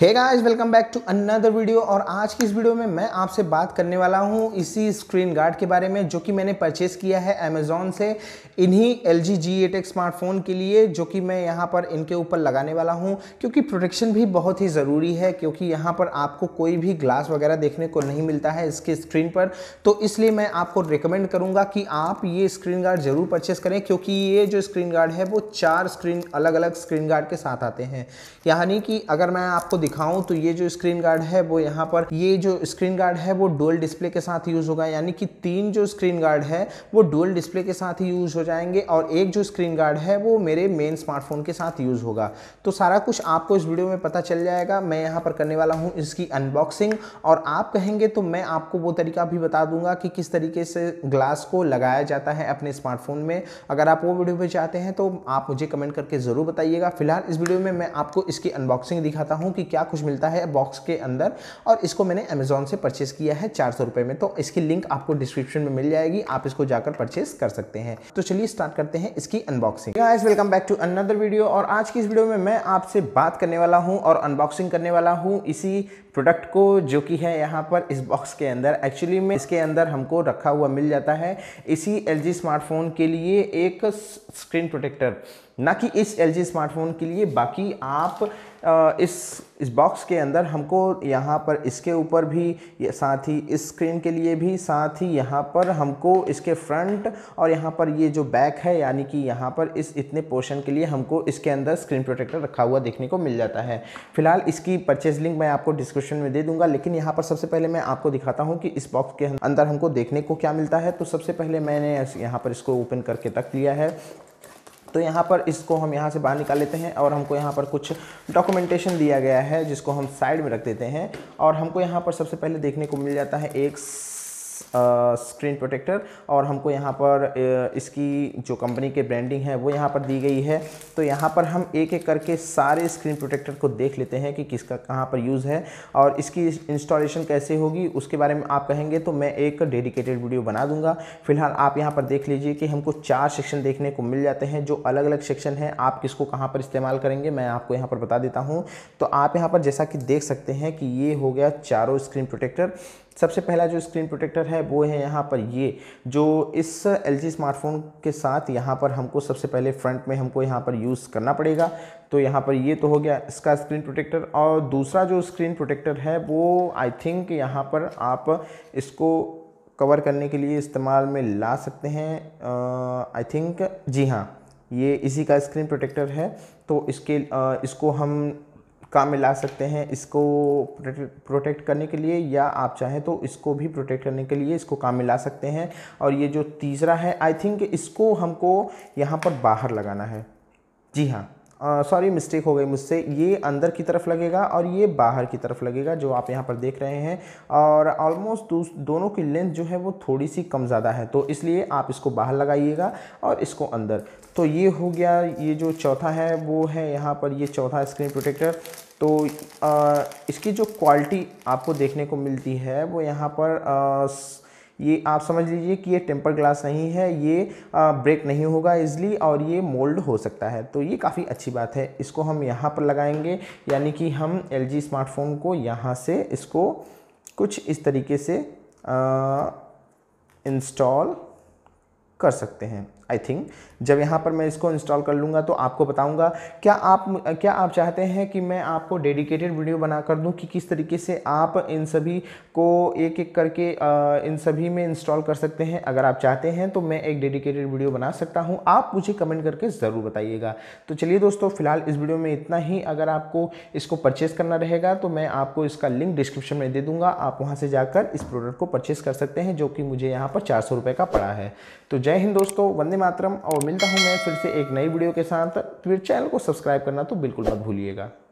hey guys welcome back to another video और आज की इस वीडियो में मैं आपसे बात करने वाला हूं इसी स्क्रीन गार्ड के बारे में जो कि मैंने परचेस किया है अमेजोन से इन्हीं L G G eight X smartphone के लिए जो कि मैं यहां पर इनके ऊपर लगाने वाला हूं क्योंकि प्रोटेक्शन भी बहुत ही ज़रूरी है क्योंकि यहाँ पर आपको कोई भी ग्लास वगैरह देखने को नहीं मिलता है इसके स्क्रीन पर तो इसलिए मैं आपको रिकमेंड करूँगा कि आप ये स्क्रीन गार्ड ज़रूर परचेस करें क्योंकि ये जो स्क्रीन गार्ड है वो चार स्क्रीन अलग अलग स्क्रीन गार्ड के साथ आते हैं यानी कि अगर मैं आपको दिखाऊं तो ये जो स्क्रीन गार्ड है वो यहाँ पर ये जो स्क्रीन गार्ड है वो डुअल डिस्प्ले के साथ यूज होगा यानी कि तीन जो स्क्रीन गार्ड है वो डुअल डिस्प्ले के साथ ही यूज हो जाएंगे और एक जो स्क्रीन गार्ड है वो मेरे मेन स्मार्टफोन के साथ यूज होगा तो सारा कुछ आपको इस वीडियो में पता चल जाएगा मैं यहाँ पर करने वाला हूँ इसकी अनबॉक्सिंग और आप कहेंगे तो मैं आपको वो तरीका भी बता दूंगा कि किस तरीके से ग्लास को लगाया जाता है अपने स्मार्टफोन में अगर आप वो वीडियो पर चाहते हैं तो आप मुझे कमेंट करके ज़रूर बताइएगा फिलहाल इस वीडियो में मैं आपको इसकी अनबॉक्सिंग दिखाता हूँ कि क्या क्या कुछ मिलता है बॉक्स के अंदर और इसको मैंने अमेज़ोन से परचेस किया है चार सौ रुपये में तो इसकी लिंक आपको डिस्क्रिप्शन में मिल जाएगी आप इसको जाकर परचेस कर सकते हैं तो चलिए स्टार्ट करते हैं इसकी unboxing guys welcome back to another video और आज की इस वीडियो में मैं आपसे बात करने वाला हूँ और अनबॉक्सिंग करने वाला हूँ इसी प्रोडक्ट को जो कि है यहाँ पर इस बॉक्स के अंदर एक्चुअली में इसके अंदर हमको रखा हुआ मिल जाता है इसी एल स्मार्टफोन के लिए एक स्क्रीन प्रोटेक्टर ना कि इस एल स्मार्टफोन के लिए बाकी आप इस इस बॉक्स के अंदर हमको यहाँ पर इसके ऊपर भी साथ ही इस स्क्रीन के लिए भी साथ ही यहाँ पर हमको इसके फ्रंट और यहाँ पर ये जो बैक है यानी कि यहाँ पर इस इतने पोर्शन के लिए हमको इसके अंदर स्क्रीन प्रोटेक्टर रखा हुआ देखने को मिल जाता है फिलहाल इसकी परचेज लिंक मैं आपको डिस्क्रिप्शन में दे दूंगा लेकिन यहाँ पर सबसे पहले मैं आपको दिखाता हूँ कि इस बॉक्स के अंदर हमको देखने को क्या मिलता है तो सबसे पहले मैंने यहाँ पर इसको ओपन करके तक लिया है तो यहाँ पर इसको हम यहाँ से बाहर निकाल लेते हैं और हमको यहाँ पर कुछ डॉक्यूमेंटेशन दिया गया है जिसको हम साइड में रख देते हैं और हमको यहाँ पर सबसे पहले देखने को मिल जाता है एक स्क्रीन प्रोटेक्टर और हमको यहाँ पर इसकी जो कंपनी के ब्रांडिंग है वो यहाँ पर दी गई है तो यहाँ पर हम एक एक करके सारे स्क्रीन प्रोटेक्टर को देख लेते हैं कि किसका कहाँ पर यूज़ है और इसकी इंस्टॉलेशन कैसे होगी उसके बारे में आप कहेंगे तो मैं एक डेडिकेटेड वीडियो बना दूंगा फिलहाल आप यहाँ पर देख लीजिए कि हमको चार सेक्शन देखने को मिल जाते हैं जो अलग अलग सेक्शन हैं आप किसको कहाँ पर इस्तेमाल करेंगे मैं आपको यहाँ पर बता देता हूँ तो आप यहाँ पर जैसा कि देख सकते हैं कि ये हो गया चारों स्क्रीन प्रोटेक्टर सबसे पहला जो स्क्रीन प्रोटेक्टर है वो है यहाँ पर ये जो इस एल स्मार्टफोन के साथ यहाँ पर हमको सबसे पहले फ्रंट में हमको यहाँ पर यूज़ करना पड़ेगा तो यहाँ पर ये तो हो गया इसका स्क्रीन प्रोटेक्टर और दूसरा जो स्क्रीन प्रोटेक्टर है वो आई थिंक यहाँ पर आप इसको कवर करने के लिए इस्तेमाल में ला सकते हैं आई थिंक जी हाँ ये इसी का स्क्रीन प्रोटेक्टर है तो इसके आ, इसको हम काम में ला सकते हैं इसको प्रोटेक्ट करने के लिए या आप चाहें तो इसको भी प्रोटेक्ट करने के लिए इसको काम में ला सकते हैं और ये जो तीसरा है आई थिंक इसको हमको यहाँ पर बाहर लगाना है जी हाँ सॉरी मिस्टेक हो गई मुझसे ये अंदर की तरफ लगेगा और ये बाहर की तरफ लगेगा जो आप यहाँ पर देख रहे हैं और ऑलमोस्ट दोनों की लेंथ जो है वो थोड़ी सी कम ज़्यादा है तो इसलिए आप इसको बाहर लगाइएगा और इसको अंदर तो ये हो गया ये जो चौथा है वो है यहाँ पर ये चौथा स्क्रीन प्रोटेक्टर तो आ, इसकी जो क्वालिटी आपको देखने को मिलती है वो यहाँ पर आ, ये आप समझ लीजिए कि ये टेम्पर ग्लास नहीं है ये ब्रेक नहीं होगा इजली और ये मोल्ड हो सकता है तो ये काफ़ी अच्छी बात है इसको हम यहाँ पर लगाएंगे यानी कि हम एल स्मार्टफोन को यहाँ से इसको कुछ इस तरीके से इंस्टॉल कर सकते हैं आई थिंक जब यहाँ पर मैं इसको इंस्टॉल कर लूँगा तो आपको बताऊँगा क्या आप क्या आप चाहते हैं कि मैं आपको डेडिकेटेड वीडियो बना कर दूँ कि किस तरीके से आप इन सभी को एक एक करके इन सभी में इंस्टॉल कर सकते हैं अगर आप चाहते हैं तो मैं एक डेडिकेटेड वीडियो बना सकता हूँ आप मुझे कमेंट करके ज़रूर बताइएगा तो चलिए दोस्तों फिलहाल इस वीडियो में इतना ही अगर आपको इसको परचेस करना रहेगा तो मैं आपको इसका लिंक डिस्क्रिप्शन में दे दूँगा आप वहाँ से जाकर इस प्रोडक्ट को परचेस कर सकते हैं जो कि मुझे यहाँ पर चार सौ का पड़ा है तो जय हिंद दोस्तों वंदे वंदे मातरम और मिलता हूँ मैं फिर से एक नई वीडियो के साथ फिर तो चैनल को सब्सक्राइब करना तो बिल्कुल मत भूलिएगा